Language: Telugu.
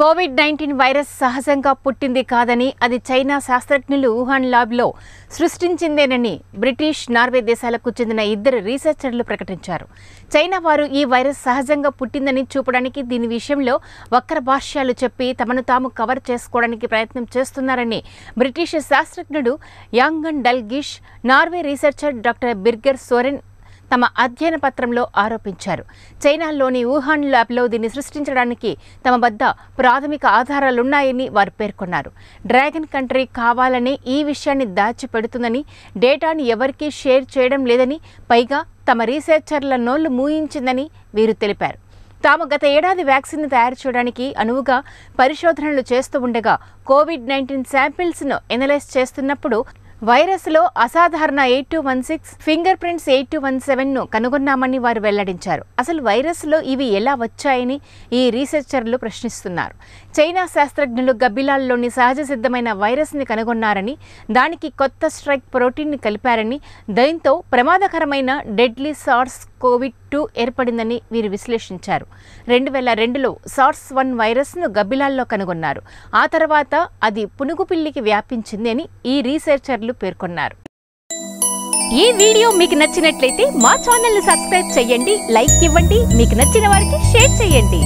కోవిడ్ నైన్టీన్ వైరస్ సహజంగా పుట్టింది కాదని అది చైనా శాస్త్రజ్ఞులు వుహాన్ ల్యాబ్లో సృష్టించిందేనని బ్రిటిష్ నార్వే దేశాలకు చెందిన ఇద్దరు రీసెర్చర్లు ప్రకటించారు చైనా వారు ఈ వైరస్ సహజంగా పుట్టిందని చూపడానికి దీని విషయంలో వక్ర భాష్యాలు చెప్పి తమను తాము కవర్ చేసుకోవడానికి ప్రయత్నం చేస్తున్నారని బ్రిటిష్ శాస్త్రజ్ఞుడు Angus Dalgleish Norway researcher doctor Birger Soren తమ అధ్యయన పత్రంలో ఆరోపించారు చైనాలోని వుహాన్ ల్యాబ్లో దీన్ని సృష్టించడానికి తమ వద్ద ప్రాథమిక ఆధారాలున్నాయని వారు పేర్కొన్నారు డ్రాగన్ కంట్రీ కావాలని ఈ విషయాన్ని దాచిపెడుతుందని డేటాను ఎవరికీ షేర్ చేయడం లేదని పైగా తమ రీసెర్చర్ల నోళ్లు మూయించిందని వీరు తెలిపారు తాము గత ఏడాది వ్యాక్సిన్ తయారు చేయడానికి అనువుగా పరిశోధనలు చేస్తూ ఉండగా కోవిడ్ నైన్టీన్ శాంపిల్స్ను ఎనలైజ్ చేస్తున్నప్పుడు వైరస్లో అసాధారణ eight two one six fingerprints eight two one సెవెన్ను కనుగొన్నామని వారు వెల్లడించారు అసలు వైరస్లో ఇవి ఎలా వచ్చాయని ఈ రీసెర్చర్లు ప్రశ్నిస్తున్నారు చైనా శాస్త్రజ్ఞులు గబ్బిలాల్లోని సహజ సిద్ధమైన వైరస్ని కనుగొన్నారని దానికి కొత్త స్ట్రైక్ ప్రోటీన్ని కలిపారని దీంతో ప్రమాదకరమైన డెడ్లీ సార్స్ కోవిడ్ టూ ఏర్పడిందని వీరు విశ్లేషించారు రెండు వేల రెండులో సార్స్ వన్ వైరస్ను గబ్బిలాల్లో కనుగొన్నారు ఆ తర్వాత అది పునుగుపిల్లికి వ్యాపించింది అని ఈ రీసెర్చర్లు పేర్కొన్నారు ఈ వీడియో మీకు నచ్చినట్లయితే మా ఛానల్ని సబ్స్క్రైబ్ చేయండి లైక్ ఇవ్వండి మీకు నచ్చిన వారికి షేర్ చేయండి